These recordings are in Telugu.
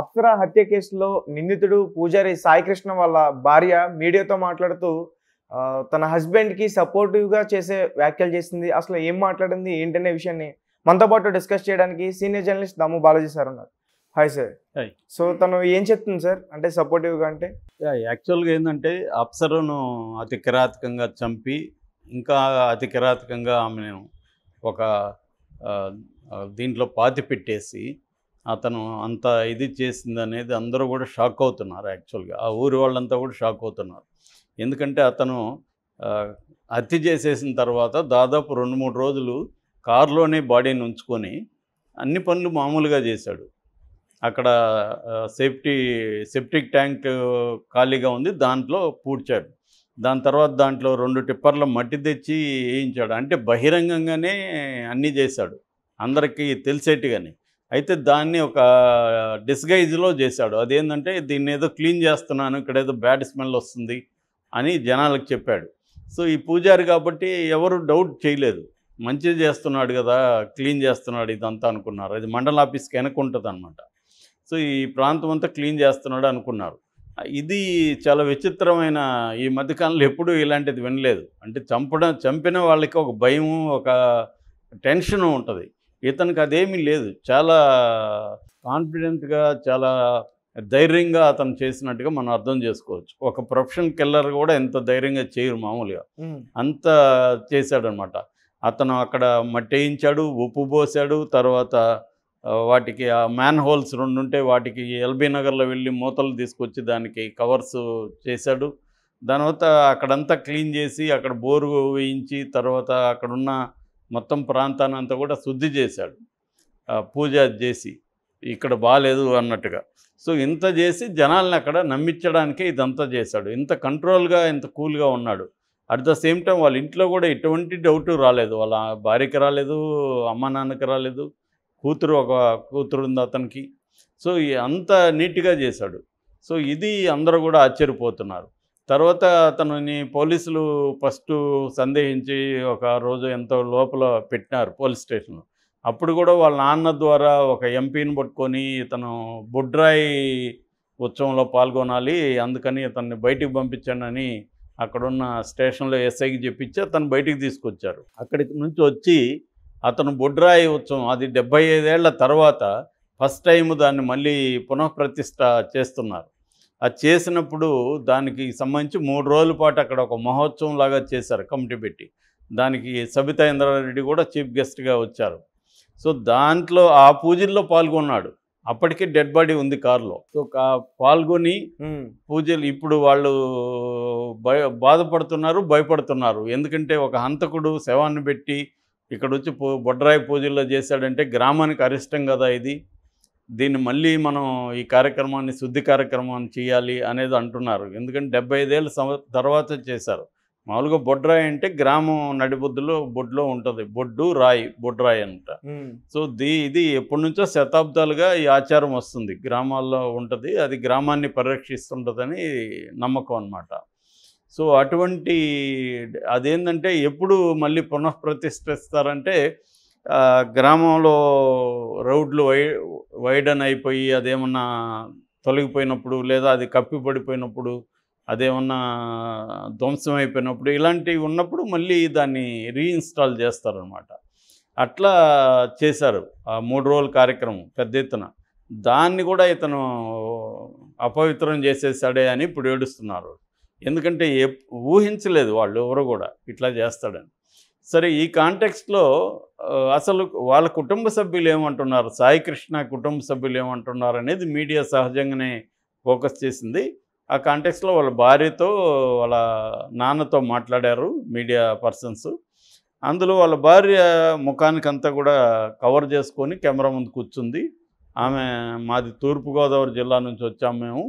అప్సరా హత్య కేసులో నిందితుడు పూజారి సాయికృష్ణ వాళ్ళ భార్య మీడియాతో మాట్లాడుతూ తన హస్బెండ్కి సపోర్టివ్గా చేసే వ్యాఖ్యలు చేసింది అసలు ఏం మాట్లాడింది ఏంటనే విషయాన్ని మనతో పాటు డిస్కస్ చేయడానికి senior journalist Damu Balaji sir ఉన్నారు హాయ్ సార్ సో తను ఏం చెప్తుంది సార్ అంటే సపోర్టివ్గా అంటే యాక్చువల్గా ఏంటంటే అప్సరను అతి కిరాతకంగా చంపి ఇంకా అతి కిరాతకంగా ఆమెను ఒక దీంట్లో పాతి పెట్టేసి అతను అంత ఇది చేసింది అనేది అందరూ కూడా షాక్ అవుతున్నారు యాక్చువల్గా ఆ ఊరి వాళ్ళంతా కూడా షాక్ అవుతున్నారు ఎందుకంటే అతను హత్య చేసేసిన తర్వాత దాదాపు రెండు మూడు రోజులు కారులోనే బాడీని ఉంచుకొని అన్ని పనులు మామూలుగా చేశాడు అక్కడ సేఫ్టీ సెప్టిక్ ట్యాంక్ ఖాళీగా ఉంది దాంట్లో పూడ్చాడు దాని తర్వాత దాంట్లో రెండు టిప్పర్ల మట్టి తెచ్చి వేయించాడు అంటే బహిరంగంగానే అన్నీ చేశాడు అందరికీ తెలిసేట్టుగానే అయితే దాన్ని ఒక డిస్గైజ్లో చేశాడు అదేంటంటే దీన్ని ఏదో క్లీన్ చేస్తున్నాను ఇక్కడ ఏదో బ్యాడ్ స్మెల్ వస్తుంది అని జనాలకు చెప్పాడు సో ఈ పూజారి కాబట్టి ఎవరు డౌట్ చేయలేదు మంచి చేస్తున్నాడు కదా క్లీన్ చేస్తున్నాడు ఇదంతా అనుకున్నారు అది మండల ఆఫీస్కి వెనకుంటుంది అనమాట సో ఈ ప్రాంతం అంతా క్లీన్ చేస్తున్నాడు అనుకున్నారు ఇది చాలా విచిత్రమైన ఈ మధ్యకాలంలో ఎప్పుడూ ఇలాంటిది వినలేదు అంటే చంపడం చంపిన వాళ్ళకి ఒక భయము ఒక టెన్షను ఉంటుంది ఇతనికి అదేమీ లేదు చాలా కాన్ఫిడెంట్గా చాలా ధైర్యంగా అతను చేసినట్టుగా మనం అర్థం చేసుకోవచ్చు ఒక ప్రొఫెషన్ కిల్లర్ కూడా ఎంత ధైర్యంగా చేయరు మామూలుగా అంత చేశాడనమాట అతను అక్కడ మట్టి వేయించాడు ఉప్పు పోసాడు తర్వాత వాటికి ఆ మ్యాన్ హోల్స్ రెండు ఉంటే వాటికి ఎల్బీ నగర్లో వెళ్ళి మూతలు తీసుకొచ్చి దానికి కవర్స్ చేశాడు దాని తర్వాత అక్కడంతా క్లీన్ చేసి అక్కడ బోరు వేయించి తర్వాత అక్కడున్న మొత్తం ప్రాంతాన్ని అంతా కూడా శుద్ధి చేశాడు పూజ చేసి ఇక్కడ బాగాలేదు అన్నట్టుగా సో ఇంత చేసి జనాలని అక్కడ నమ్మించడానికే ఇదంతా చేశాడు ఇంత కంట్రోల్గా ఇంత కూల్గా ఉన్నాడు అట్ ద సేమ్ టైం వాళ్ళ ఇంట్లో కూడా ఎటువంటి డౌట్ రాలేదు వాళ్ళ భార్యకి రాలేదు అమ్మ నాన్నకి రాలేదు కూతురు ఒక కూతురు ఉంది అతనికి సో అంత నీట్గా చేశాడు సో ఇది అందరూ కూడా ఆశ్చర్యపోతున్నారు తర్వాత అతనిని పోలీసులు ఫస్ట్ సందేహించి ఒక రోజు ఎంతో లోపల పెట్టినారు పోలీస్ స్టేషన్లో అప్పుడు కూడా వాళ్ళ నాన్న ద్వారా ఒక ఎంపీని పట్టుకొని ఇతను బుడ్రాయి ఉత్సవంలో పాల్గొనాలి అందుకని అతన్ని బయటికి పంపించానని అక్కడున్న స్టేషన్లో ఎస్ఐకి చెప్పించి అతను బయటికి తీసుకొచ్చారు అక్కడి నుంచి వచ్చి అతను బుడ్రాయి ఉత్సవం అది డెబ్బై ఐదేళ్ల తర్వాత ఫస్ట్ టైం దాన్ని మళ్ళీ పునఃప్రతిష్ట చేస్తున్నారు అది చేసినప్పుడు దానికి సంబంధించి మూడు రోజుల పాటు అక్కడ ఒక మహోత్సవం లాగా చేశారు కమిటీ పెట్టి దానికి సబితా ఇంద్రారెడ్డి కూడా చీఫ్ గెస్ట్గా వచ్చారు సో దాంట్లో ఆ పూజల్లో పాల్గొన్నాడు అప్పటికే డెడ్ బాడీ ఉంది కారులో సో పాల్గొని పూజలు ఇప్పుడు వాళ్ళు భయ బాధపడుతున్నారు భయపడుతున్నారు ఎందుకంటే ఒక హంతకుడు శవాన్ని పెట్టి ఇక్కడ వచ్చి బొడ్రాయి పూజల్లో చేశాడంటే గ్రామానికి అరిష్టం కదా ఇది దీన్ని మళ్ళీ మనం ఈ కార్యక్రమాన్ని శుద్ధి కార్యక్రమాన్ని చేయాలి అనేది అంటున్నారు ఎందుకంటే డెబ్బై ఐదేళ్ళ సంవ తర్వాత చేశారు మామూలుగా బొడ్రాయి అంటే గ్రామం నడిబొద్దులో బొడ్లో ఉంటుంది బొడ్డు రాయి బొడ్రాయి అంట సో దీ ఇది ఎప్పటి నుంచో శతాబ్దాలుగా ఈ ఆచారం వస్తుంది గ్రామాల్లో ఉంటుంది అది గ్రామాన్ని పరిరక్షిస్తుంటుందని నమ్మకం అనమాట సో అటువంటి అదేంటంటే ఎప్పుడు మళ్ళీ పునఃప్రతిష్ఠిస్తారంటే గ్రామంలో రోడ్లు వై వైడన్ అయిపోయి అదేమన్నా తొలగిపోయినప్పుడు లేదా అది కప్పి పడిపోయినప్పుడు అదేమన్నా ధ్వంసం అయిపోయినప్పుడు ఇలాంటివి ఉన్నప్పుడు మళ్ళీ దాన్ని రీఇన్స్టాల్ చేస్తారనమాట అట్లా చేశారు ఆ మూడు రోజుల కార్యక్రమం పెద్ద ఎత్తున దాన్ని కూడా ఇతను అపవిత్రం చేసేసాడే అని ఇప్పుడు ఏడుస్తున్నారు ఎందుకంటే ఊహించలేదు వాళ్ళు ఎవరు కూడా ఇట్లా చేస్తాడని సరే ఈ కాంటెక్స్ట్లో అసలు వాళ్ళ కుటుంబ సభ్యులు ఏమంటున్నారు సాయి కృష్ణ కుటుంబ సభ్యులు ఏమంటున్నారు అనేది మీడియా సహజంగానే ఫోకస్ చేసింది ఆ కాంటెక్స్లో వాళ్ళ భార్యతో వాళ్ళ నాన్నతో మాట్లాడారు మీడియా పర్సన్స్ అందులో వాళ్ళ భార్య ముఖానికంతా కూడా కవర్ చేసుకొని కెమెరా ముందు కూర్చుంది ఆమె మాది తూర్పుగోదావరి జిల్లా నుంచి వచ్చాము మేము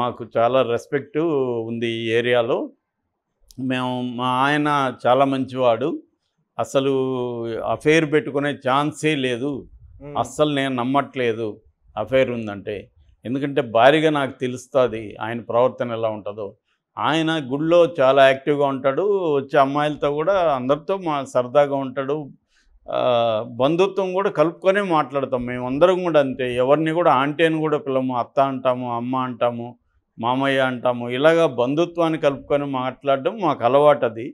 మాకు చాలా రెస్పెక్ట్ ఉంది ఈ ఏరియాలో మేము మా ఆయన చాలా మంచివాడు అసలు అఫైర్ పెట్టుకునే ఛాన్సే లేదు అస్సలు నేను నమ్మట్లేదు అఫైర్ ఉందంటే ఎందుకంటే భారీగా నాకు తెలుస్తుంది ఆయన ప్రవర్తన ఎలా ఉంటుందో ఆయన గుళ్ళో చాలా యాక్టివ్గా ఉంటాడు వచ్చే అమ్మాయిలతో కూడా అందరితో మా సరదాగా ఉంటాడు బంధుత్వం కూడా కలుపుకొనే మాట్లాడతాం అందరం కూడా అంతే ఎవరిని కూడా ఆంటీ అని కూడా పిల్లము అత్త అంటాము అమ్మ అంటాము మామయ్య అంటాము ఇలాగా బంధుత్వాన్ని కలుపుకొని మాట్లాడడం మాకు అలవాటు అది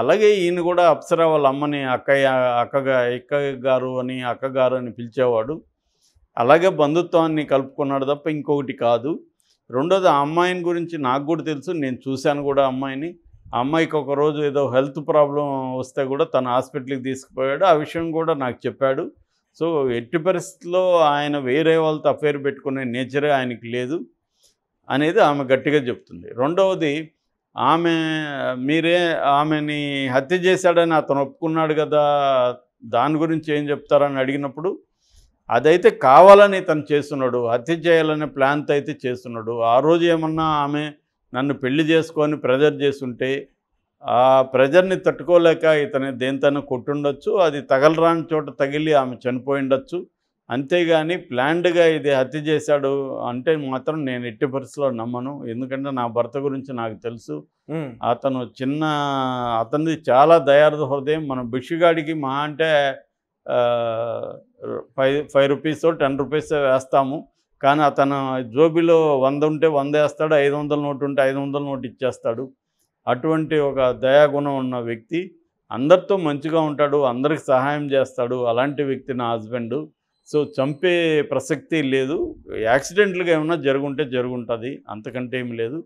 అలాగే ఈయన కూడా అప్సరా వాళ్ళ అమ్మని అక్కయ్య అక్కగా ఇక్క గారు అని అక్కగారు అని పిలిచేవాడు అలాగే బంధుత్వాన్ని కలుపుకున్నాడు తప్ప ఇంకొకటి కాదు రెండోది ఆ అమ్మాయిని గురించి నాకు కూడా తెలుసు నేను చూశాను కూడా అమ్మాయిని అమ్మాయికి ఒకరోజు ఏదో హెల్త్ ప్రాబ్లం వస్తే కూడా తను హాస్పిటల్కి తీసుకుపోయాడు ఆ విషయం కూడా నాకు చెప్పాడు సో ఎట్టి పరిస్థితుల్లో ఆయన వేరే వాళ్ళతో అఫేర్ పెట్టుకునే నేచరే ఆయనకి లేదు అనేది ఆమె గట్టిగా చెప్తుంది రెండవది ఆమె మీరే ఆమెని హత్య చేశాడని అతను ఒప్పుకున్నాడు కదా దాని గురించి ఏం చెప్తారని అడిగినప్పుడు అదైతే కావాలని ఇతను చేస్తున్నాడు హత్య చేయాలనే ప్లాన్తో అయితే చేస్తున్నాడు ఆ రోజు ఏమన్నా ఆమె నన్ను పెళ్లి చేసుకొని ప్రెజర్ చేస్తుంటే ఆ ప్రెజర్ని తట్టుకోలేక ఇతని దేనితోనూ కొట్టుండొచ్చు అది తగలరాని చోట తగిలి ఆమె చనిపోయిండొచ్చు అంతేగాని ప్లాండ్గా ఇది హత్య చేశాడు అంటే మాత్రం నేను ఎట్టి పరిస్థితిలో నమ్మను ఎందుకంటే నా భర్త గురించి నాకు తెలుసు అతను చిన్న అతనిది చాలా దయార్థ హృదయం మన బిషుగాడికి మా అంటే five five rupees ten rupees వేస్తాము కానీ అతను జోబీలో వంద ఉంటే వంద వేస్తాడు ఐదు వందల నోటు ఉంటే ఐదు వందల నోటు ఇచ్చేస్తాడు అటువంటి ఒక దయాగుణం ఉన్న వ్యక్తి అందరితో మంచిగా ఉంటాడు అందరికి సహాయం చేస్తాడు అలాంటి వ్యక్తి నా హస్బెండ్ సో చంపే ప్రసక్తి లేదు యాక్సిడెంట్లుగా ఏమన్నా జరుగుంటే జరుగుంటుంది అంతకంటే ఏమి లేదు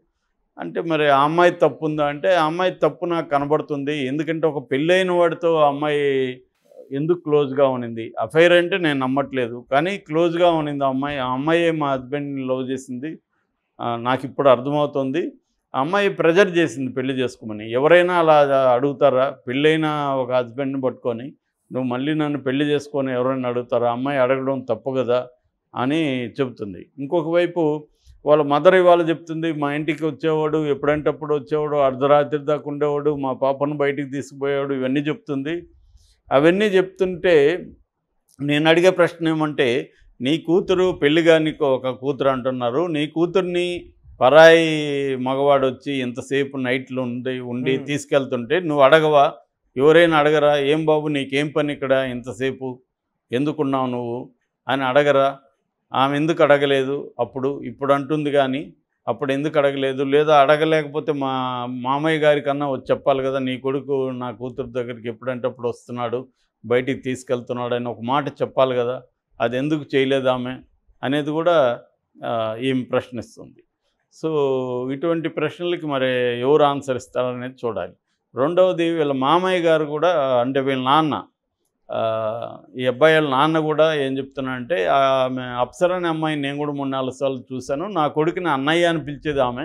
అంటే మరి ఆ అమ్మాయి తప్పు ఉందా అంటే ఆ అమ్మాయి తప్పు నాకు కనబడుతుంది ఎందుకంటే ఒక పెళ్ళైన వాడితో ఆ అమ్మాయి ఎందుకు క్లోజ్గా ఉనింది అఫైర్ అంటే నేను నమ్మట్లేదు కానీ క్లోజ్గా ఉనింది ఆ అమ్మాయి ఆ అమ్మాయి మా హస్బెండ్ని లవ్ చేసింది నాకు ఇప్పుడు అర్థమవుతుంది ఆ అమ్మాయి ప్రెజర్ చేసింది పెళ్లి చేసుకోమని ఎవరైనా అలా అడుగుతారా పెళ్ళైన ఒక హస్బెండ్ని పట్టుకొని నువ్వు మళ్ళీ నన్ను పెళ్లి చేసుకొని ఎవరైనా అడుగుతారు అమ్మాయి అడగడం తప్పు కదా అని చెబుతుంది ఇంకొక వైపు వాళ్ళ మదర్ ఇవాళ చెప్తుంది మా ఇంటికి వచ్చేవాడు ఎప్పుడంటప్పుడు వచ్చేవాడు అర్ధరాత్రి దాకా ఉండేవాడు మా పాపను బయటికి తీసుకుపోయేవాడు ఇవన్నీ చెప్తుంది అవన్నీ చెప్తుంటే నేను అడిగే ప్రశ్న ఏమంటే నీ కూతురు పెళ్ళిగా నీకు ఒక కూతురు అంటున్నారు నీ కూతుర్ని పరాయి మగవాడు వచ్చి ఇంతసేపు నైట్లో ఉండి ఉండి తీసుకెళ్తుంటే నువ్వు అడగవా ఎవరైనా అడగరా ఏం బాబు నీకేం పని ఇక్కడ ఇంతసేపు ఎందుకున్నావు నువ్వు అని అడగరా ఆమె ఎందుకు అడగలేదు అప్పుడు ఇప్పుడు అంటుంది కానీ అప్పుడు ఎందుకు అడగలేదు లేదా అడగలేకపోతే మా మామయ్య గారి కన్నా వచ్చి చెప్పాలి కదా నీ కొడుకు నా కూతురు దగ్గరికి ఎప్పుడంటే అప్పుడు వస్తున్నాడు బయటికి తీసుకెళ్తున్నాడు అని ఒక మాట చెప్పాలి కదా అది ఎందుకు చేయలేదు ఆమె అనేది కూడా ఏం ప్రశ్నిస్తుంది సో ఇటువంటి ప్రశ్నలకి మరి ఎవరు ఆన్సర్ ఇస్తారనేది చూడాలి రెండవది వీళ్ళ మామయ్య గారు కూడా అంటే వీళ్ళ నాన్న ఈ అబ్బాయి వాళ్ళ నాన్న కూడా ఏం చెప్తున్నానంటే ఆమె అప్సరాని అనే నేను కూడా మూడు నాలుగు సార్లు చూశాను నా కొడుకుని అన్నయ్య అని పిలిచేది ఆమె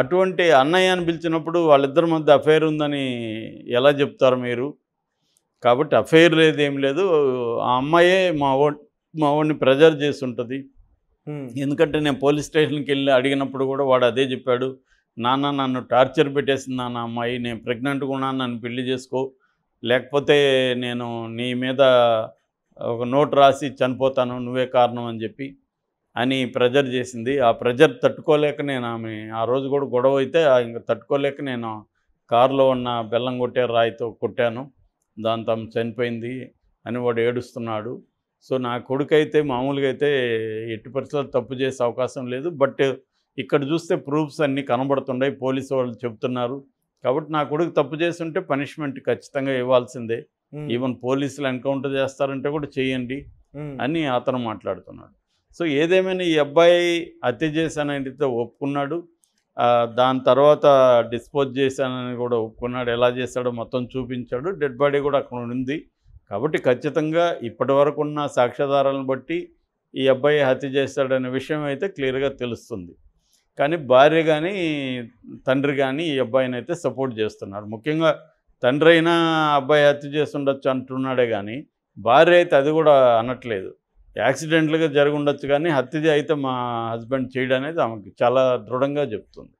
అటువంటి అన్నయ్య అని పిలిచినప్పుడు వాళ్ళిద్దరి మధ్య అఫైర్ ఉందని ఎలా చెప్తారు మీరు కాబట్టి అఫైర్ లేదు ఏం లేదు ఆ అమ్మాయే మా ఓ మా వాడిని ప్రెజర్ చేసి ఉంటుంది ఎందుకంటే నేను పోలీస్ స్టేషన్కి వెళ్ళి అడిగినప్పుడు కూడా వాడు అదే చెప్పాడు నాన్న నన్ను టార్చర్ పెట్టేసింది నాన్న అమ్మాయి నేను ప్రెగ్నెంట్గా ఉన్నాను నన్ను పెళ్లి చేసుకో లేకపోతే నేను నీ మీద ఒక నోట్ రాసి చనిపోతాను నువ్వే కారణం అని చెప్పి అని ప్రెజర్ చేసింది ఆ ప్రెజర్ తట్టుకోలేక నేను ఆమె ఆ రోజు కూడా గొడవ అయితే ఇంకా తట్టుకోలేక నేను కారులో ఉన్న బెల్లం కొట్టే రాయితో కొట్టాను దాంతో చనిపోయింది అని వాడు ఏడుస్తున్నాడు సో నా కొడుకు అయితే మామూలుగా అయితే ఎట్టి పరిస్థితుల్లో తప్పు చేసే అవకాశం లేదు బట్ ఇక్కడ చూస్తే ప్రూఫ్స్ అన్నీ కనబడుతున్నాయి పోలీసు వాళ్ళు చెబుతున్నారు కాబట్టి నా కొడుకు తప్పు చేస్తుంటే పనిష్మెంట్ ఖచ్చితంగా ఇవ్వాల్సిందే ఈవెన్ పోలీసులు ఎన్కౌంటర్ చేస్తారంటే కూడా చేయండి అని అతను మాట్లాడుతున్నాడు సో ఏదేమైనా ఈ అబ్బాయి హత్య చేశానైతే ఒప్పుకున్నాడు దాని తర్వాత డిస్పోజ్ చేశానని కూడా ఒప్పుకున్నాడు ఎలా చేశాడో మొత్తం చూపించాడు డెడ్ బాడీ కూడా అక్కడ ఉంది కాబట్టి ఖచ్చితంగా ఇప్పటి వరకు ఉన్న సాక్ష్యాధారాలను బట్టి ఈ అబ్బాయి హత్య చేస్తాడనే విషయం అయితే క్లియర్గా తెలుస్తుంది కానీ భార్య కానీ తండ్రి కానీ ఈ అబ్బాయిని అయితే సపోర్ట్ చేస్తున్నారు ముఖ్యంగా తండ్రి అయినా అబ్బాయి హత్య చేస్తుండొచ్చు అంటున్నాడే కానీ భార్య అయితే అది కూడా అనట్లేదు యాక్సిడెంట్లుగా ఉండొచ్చు కానీ హత్య అయితే మా హస్బెండ్ చేయడం అనేది చాలా దృఢంగా చెప్తుంది